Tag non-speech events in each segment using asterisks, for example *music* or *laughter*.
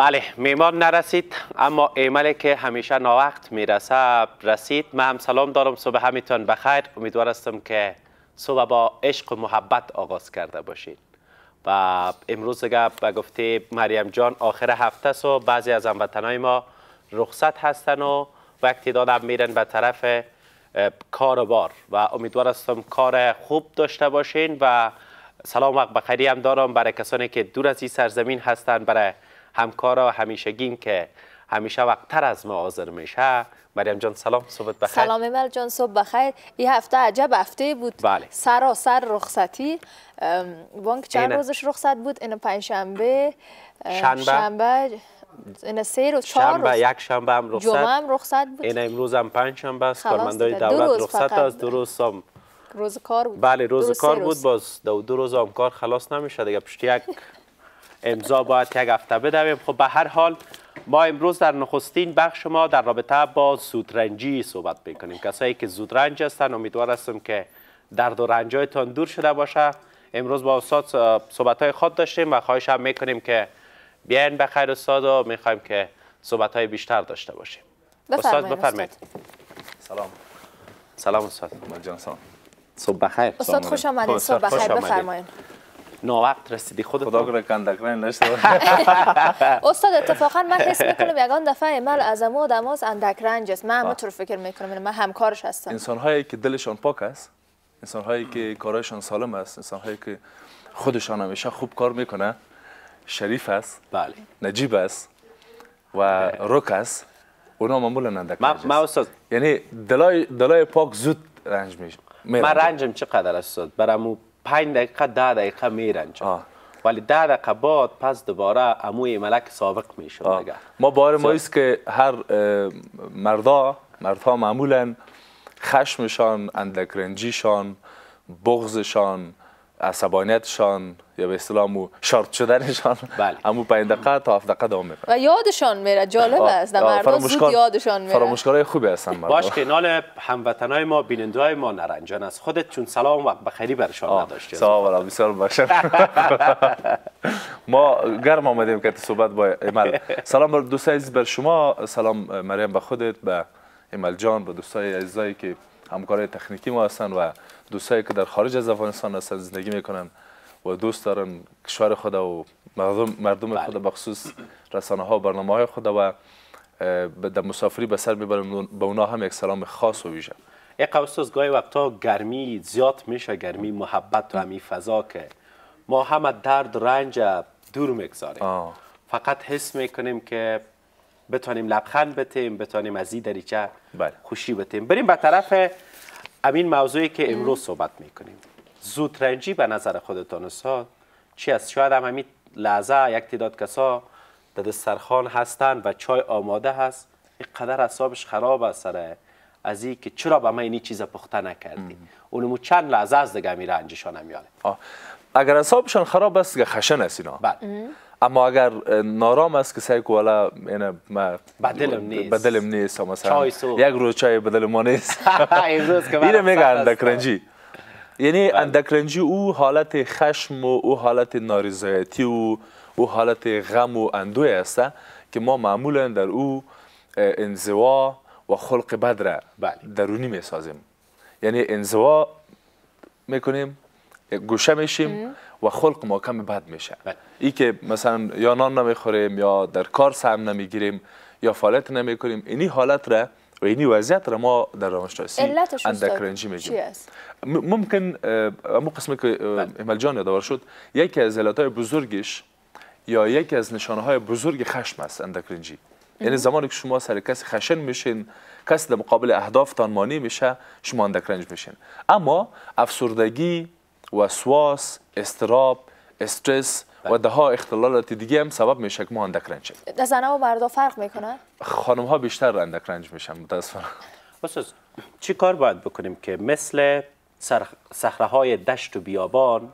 بله میمان نرسید اما ایمالی که همیشه ناوقت میرسه رسید من هم سلام دارم صبح همیتون بخیر امیدوار هستم که صبح با عشق و محبت آغاز کرده باشین و امروز دیگه به گفته مریم جان آخر هفته و بعضی از هموطنهای ما رخصت هستن و وقتی دادم میرن به طرف کار و بار و امیدوار کار خوب داشته باشین و سلام وقت بخیری هم دارم برای کسانی که دور از این سرزمین هستن برای همکارا همیشگیم که همیشه تر از ما حاضر میشه مریم جان سلام صبح بخیر سلام امل جان صبح بخیر این هفته عجب هفته بود بله. سراسر رخصتی بانک چند روزش رخصت بود این پنج شنبه, شنبه این سه روز چهار شنبه یک شنبه هم رخصت جمعه هم رخصت بود این امروز هم پنج شنبه است کارمندای دولت رخصت است دو روز هم روز کار بود بله روز, روز کار بود باز دو, دو روز هم کار خلاص نمیشه دیگه پشت یک *laughs* امضا باید یک هفته بدویم خب به هر حال ما امروز در نخستین بخش ما در رابطه با زودرنجی صحبت میکنیم کسایی که زودرنج هستن امیدوار هستم که درد و رنجایتان دور شده باشه امروز با استاد صحبت های خود داشتیم و خواهش هم میکنیم که بیاین به خیر استاد و میخوایم که صحبت های بیشتر داشته باشیم استاد بفرمایید سلام سلام استاد جان سلام صبح بخیر استاد خوش آمدید صبح بخیر بفرمایید ناوقت رسیدی خودت خدا کنه کندکرین نشد استاد اتفاقا من حس میکنم یکان دفعه مل از امو دماز اندک رنج است من رو فکر میکنم من همکارش هستم انسان هایی که دلشان پاک است انسان هایی که کارشان سالم است انسان هایی که خودشان همیشه خوب کار میکنه شریف است بله نجیب است و روک است اونا معمولا اندک ما من استاد یعنی دلای دلای پاک زود رنج میشه من رنجم چقدر استاد برامو پنج دقیقه ده دقیقه میرن چون ولی ده دقیقه بعد پس دوباره اموی ملک سابق میشه ما بار ما است که هر مردا مردها معمولا خشمشان اندک رنجیشان بغزشان، عصبانیتشان یا به مو شارت شدنشان بله. اما 5 دقیقه تا 7 دقیقه دوام میکنه و یادشان میره جالب است در مردم زود یادشان میره فراموشکاری خوبی هستن مردم باش که نال هموطنای ما بینندهای ما نرنجان است خودت چون سلام و بخیری برشان نداشتی سلام علیکم بسیار بخشن ما گرم آمدیم که صحبت با ایمال سلام بر دوستای عزیز بر شما سلام مریم به خودت به ایمال جان به دوستای عزیزایی که همکارای تکنیکی ما هستن و دوستایی که در خارج از افغانستان هستن زندگی میکنن و دوست دارن کشور خود و مردم, مردم خود بله. بخصوص رسانه ها برنامه های خود و در مسافری به سر میبریم به اونا هم یک سلام خاص و ویژه ای قوستوز گاه وقتا گرمی زیاد میشه گرمی محبت و همی فضا که ما هم درد رنج دور میگذاریم فقط حس میکنیم که بتانیم لبخند بتیم بتانیم از این دریچه بله. خوشی بتیم بریم به طرف امین موضوعی که امروز صحبت میکنیم زودرنجی به نظر خودتان استاد چی است شاید هم همین لحظه یک تعداد کسا در دسترخان هستند و چای آماده هست اینقدر اصابش خراب است سره از این که چرا به من این چیز پخته نکردی اونمو چند لحظه از دیگه می رنجشان میاره اگر اصابشان خراب است دیگه خشن است اینا بله. اما اگر نارام است که سعی کولا اینا یعنی ما بدلم نیست بدلم نیست مثلا یک روز چای بدل ما نیست *laughs* امروز که *laughs* میگن دکرنجی یعنی بله. اندکرنجی او حالت خشم و او حالت نارضایتی و او حالت غم و اندوه است که ما معمولا در او انزوا و خلق بد را بله. درونی می سازیم یعنی انزوا میکنیم گوشه میشیم و خلق ما کم بد میشه بله. ای که مثلا یا نان نمیخوریم یا در کار سهم نمیگیریم یا فعالیت نمیکنیم اینی حالت را و اینی وضعیت را ما در روانشناسی اندکرنجی میگیم ممکن اما قسمه که امل بله. جان شد یکی از علتهای بزرگش یا یکی از نشانه های بزرگ خشم است اندکرنجی یعنی زمانی که شما سر کسی خشن میشین کسی در مقابل اهداف تانمانی میشه شما اندکرنج میشین اما افسردگی وسواس استراب استرس و ده ها اختلالات دیگه هم سبب میشه که ما اندک رنج در زنه و مردا فرق میکنه خانم ها بیشتر اندک رنج میشن متاسفانه چی کار باید بکنیم که مثل سخره های دشت و بیابان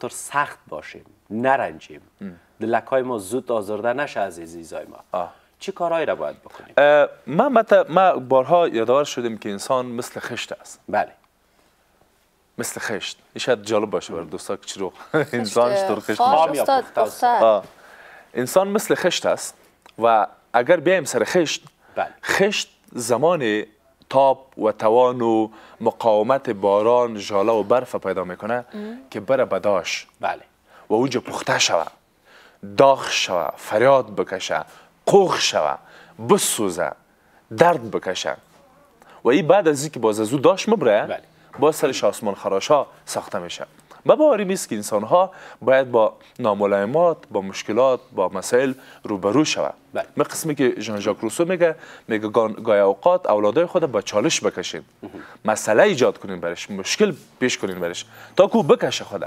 طور سخت باشیم نرنجیم دلک های ما زود آزرده نشه از عزیزای ما آه. چی کارهایی را باید بکنیم؟ من بارها یادآور شدیم که انسان مثل خشت است بله مثل خشت شاید جالب باشه برای دوستا که چرا انسان چطور خشت انسان مثل خشت است و اگر بیایم سر خشت بله. خشت زمان تاب و توان و مقاومت باران ژاله و برف پیدا میکنه که بره بداش بله و اونجا پخته شوه داغ شوه فریاد بکشه قوخ شوه بسوزه درد بکشه و این بعد از اینکه باز از او داش مبره بله. با سرش آسمان خراشا ساخته میشه به باوری میست که انسان ها باید با ناملایمات با مشکلات با مسائل روبرو شود به قسمی که ژان ژاک روسو میگه میگه گای اوقات اولادای خود با چالش بکشین مسئله ایجاد کنین برش مشکل پیش کنین برش تا کو بکشه خود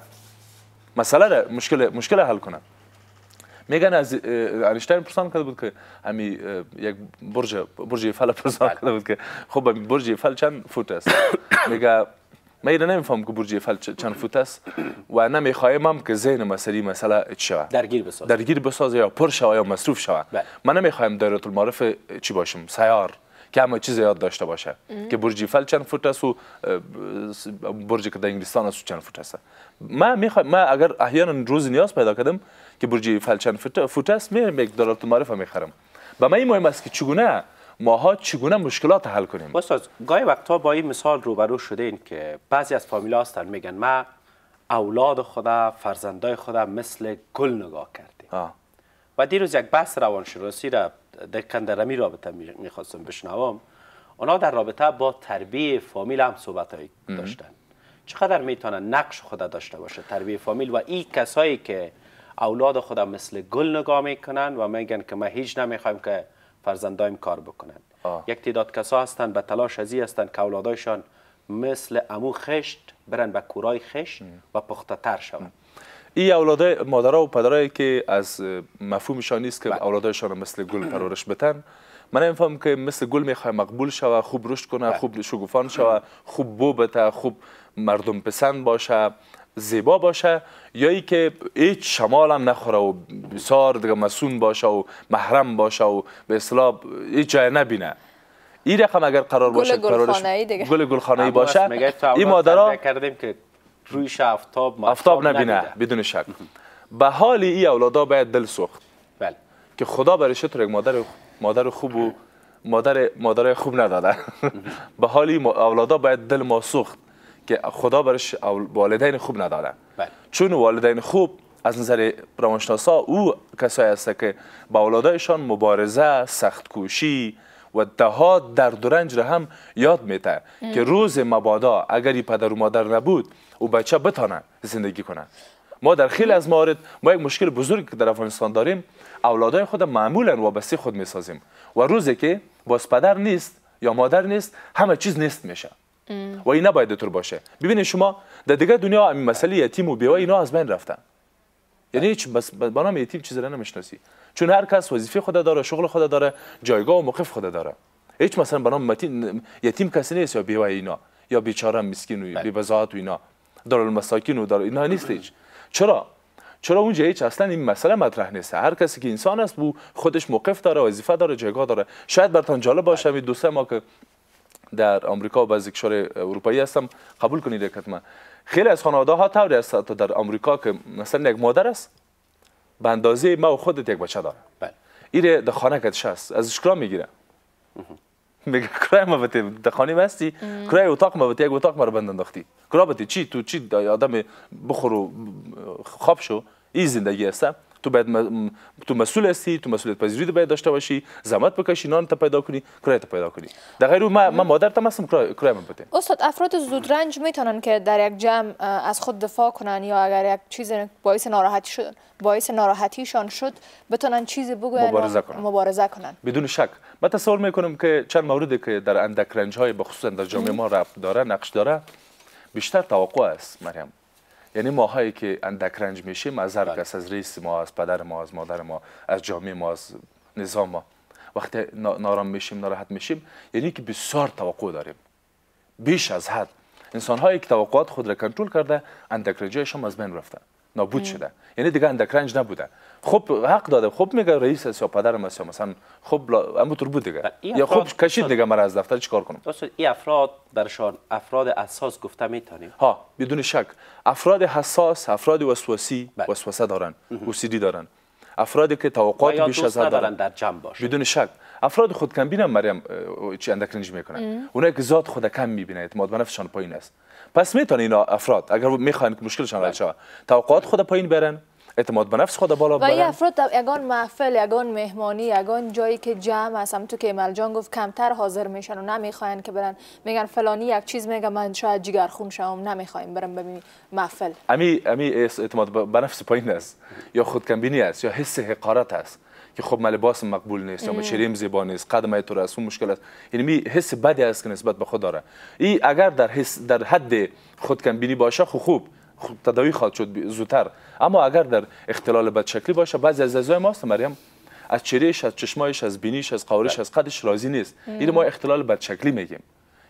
مسئله مشکل مشکل حل کنه میگن از انیشتین پرسان کرده بود که امی یک برج برج فل پرسان بله. کرده بود که خب برج فل چند فوت است *coughs* میگه ما اینا نمیفهم که برج فل چند فوت است و نمیخوایم هم که ذهن مسئله چی چه درگیر بساز درگیر بساز یا پر شوه یا مصروف شود بله. من نمیخوایم دایره المعارف چی باشیم سیار که همه چیز یاد داشته باشه که برج فل چند فوت است و برج که در انگلستان است چند فوت است ما میخوام ما اگر احیانا روز نیاز پیدا کردم که برج فلچن فوت است یک تو معرفه میخرم به من مهم است که چگونه ماها چگونه مشکلات حل کنیم استاد گاهی وقتا با این مثال روبرو شده این که بعضی از فامیلا هستن میگن ما اولاد خدا فرزندای خدا مثل گل نگاه کردیم و دیروز یک بحث روانشناسی را در کندرمی رابطه میخواستم بشنوم اونا در رابطه با تربیه فامیل هم صحبت داشتن چقدر میتونن نقش خدا داشته باشه تربیه فامیل و این کسایی که اولاد خودم مثل گل نگاه میکنن و میگن که ما هیچ نمیخوایم که فرزندایم کار بکنن آه. یک تعداد کسا هستن به تلاش ازی هستن که اولادایشان مثل امو خشت برن به کورای خشت و پخته تر شون. این اولادای مادرها و پدرایی که از مفهومشان نیست که بله. اولادایشان مثل گل پرورش بتن من نمیفهم که مثل گل میخوای مقبول شوه خوب رشد کنه بله. خوب شگفان شوه خوب بو بته خوب مردم پسند باشه زیبا باشه یا ای که هیچ شمال هم نخوره و بسار دیگه مسون باشه و محرم باشه و به اصطلاح هیچ جای نبینه این رقم اگر قرار باشه گل گلخانه‌ای دیگه گل ای باشه این مادرها کردیم که رویش افتاب افتاب نبینه بدون شک به حال این اولادا باید دل سوخت بله که خدا برای تو یک مادر مادر خوب و مادر مادر خوب نداده *laughs* به حال این اولادا باید دل ما سوخت که خدا برش والدین خوب نداره بله. چون والدین خوب از نظر روانشناسا او کسایی هست که با اولادایشان مبارزه کوشی و دها در درنج را هم یاد میته که روز مبادا اگر ای پدر و مادر نبود او بچه بتانه زندگی کنه ما در خیلی از موارد ما یک مشکل بزرگ که در افغانستان داریم اولادای خود معمولا وابسته خود میسازیم و روزی که باز پدر نیست یا مادر نیست همه چیز نیست میشه و این نباید طور باشه ببینید شما در دیگه دنیا این مسئله یتیم و بیوه اینا از بین رفتن یعنی هیچ بس با یتیم چیزی نمیشناسی چون هر کس وظیفه خود داره شغل خود داره جایگاه و موقف خود داره هیچ مثلا به یتیم کسی نیست یا بیوه اینا یا بیچاره مسکین و بزاعت بله. و اینا دارالمساکین و دار اینا نیست هیچ چرا چرا اونجا هیچ اصلا این مسئله مطرح نیست هر کسی که انسان است بو خودش موقف داره وظیفه داره جایگاه داره شاید برتان جالب باشه بله. ما که در آمریکا و بعضی کشور اروپایی هستم قبول کنید یک حتما خیلی از خانواده ها طوری است حتی در آمریکا که مثلا یک مادر است به اندازه ما و خودت یک بچه داره بله ایره در خانه کتش هست از اشکرا میگیره میگه کرای ما بته در خانه هستی کرای اتاق ما بته یک اتاق ما رو بند انداختی کرا بته چی تو چی آدم بخور و خواب شو این زندگی هستم تو مسئول هستی تو مسئولیت پذیری باید داشته باشی زحمت بکشی نان تا پیدا کنی کرای تا پیدا کنی در غیر ما ما مادر تم هستم کرایه من بده استاد افراد زود رنج میتونن که در یک جمع از خود دفاع کنن یا اگر یک چیز باعث ناراحتی شد باعث ناراحتیشان شد بتونن چیزی بگوین مبارزه کنن. مبارزه کنن بدون شک من تصور میکنم که چند موردی که در اندک رنج های بخصوصا در جامعه ما رفت داره نقش داره بیشتر توقع است مریم یعنی ماهایی که اندک رنج میشیم از هر بله. کس از رئیس ما از پدر ما از مادر ما از جامعه ما از نظام ما وقتی نارام میشیم ناراحت میشیم یعنی که بسیار توقع داریم بیش از حد انسان هایی که توقعات خود را کنترل کرده اندک رنجایشان از بین رفتن نابود شده یعنی دیگه اندکرنج نبوده خب حق داده خب میگه رئیس است یا پدر است یا مثلا خب امو بود دیگه یا خب کشید دیگه مرا از دفتر چیکار کنم این افراد برشان افراد اساس گفته میتونیم ها بدون شک افراد حساس افراد وسواسی بله. وسوسه دارن اوسیدی دارن افرادی که توقعات بیش از دارن در جمع باشه بدون شک افراد خود کم بینم مریم چی اندک رنج میکنن اونایی که ذات خود کم میبینن اعتماد به نفسشان پایین است پس میتونن اینا افراد اگر میخوان که مشکلشان حل بله. شود توقعات خود پایین برن اعتماد به نفس خود بالا برن و افراد یگان محفل یگان مهمانی یگان جایی که جمع هستم هم تو که جان گفت کمتر حاضر میشن و نمیخواین که برن میگن فلانی یک چیز میگه من شاید جگر خون شوم نمیخوایم برم به محفل امی امی اعتماد به نفس پایین است یا خود کمبینی است یا حس حقارت است که خب من لباس مقبول نیست یا چریم زیبا نیست قدم تو رسو مشکل است یعنی می حس بدی است که نسبت به خود داره این اگر در حس در حد خود کمبینی باشه خب خوب خب تداوی خواهد شد زودتر اما اگر در اختلال بدشکلی باشه بعضی از اعضای ماست مریم از چریش از چشمایش از بینیش از قوارش از بله. قدش راضی نیست این ما اختلال بدشکلی میگیم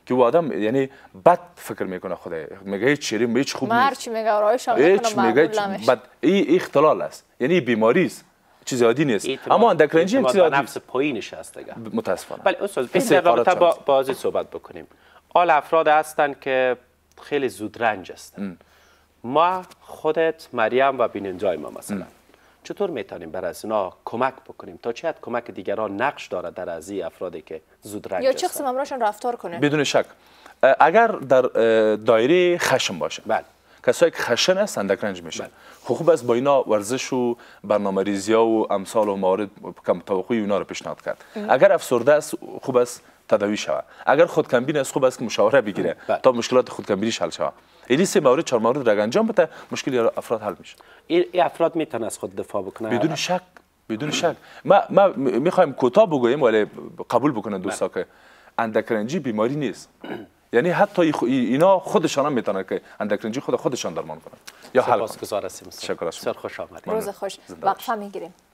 که و آدم یعنی بد فکر میکنه خدا. میگه هیچ چریم هیچ خوب نیست آره، چی میگه آرایش هیچ میگه بد ای اختلال است یعنی بیماری است چیز عادی نیست اما اندکرنجی هم چیز عادی نفس پایینش هست دیگه متاسفانه بله استاد پس رابطه با بازی صحبت بکنیم آل افراد هستند که خیلی زود رنج هستند ما خودت مریم و بیننجای ما مثلا چطور میتونیم بر از اینا کمک بکنیم تا چه کمک دیگران نقش داره در از افرادی که زود رنج یا چه قسم امراشون رفتار کنه بدون شک اگر در دایره خشم باشه بله کسایی که خشن هستند در میشه میشن بله. خب، خوب است با اینا ورزش و برنامه ریزی و امثال و موارد کم توقعی اونا رو پیشنهاد کرد اگر افسرده است خوب است تداوی شود اگر خودکمبین است خوب است که مشاوره بگیره بله. تا مشکلات خودکمبینی حل شود سه مورد چهار مورد رگ انجام بده مشکل افراد حل میشه این افراد میتونه از خود دفاع بکنه بدون شک بدون شک ما ما میخوایم کوتاه بگویم ولی قبول بکنه بله. دوستا که اندکرنجی بیماری نیست یعنی حتی اینا خودشان هم میتونن که اندکرنجی خود خودشان درمان کنن یا حل کنن هستیم شکر شما خوش آمدید روز خوش وقفه میگیریم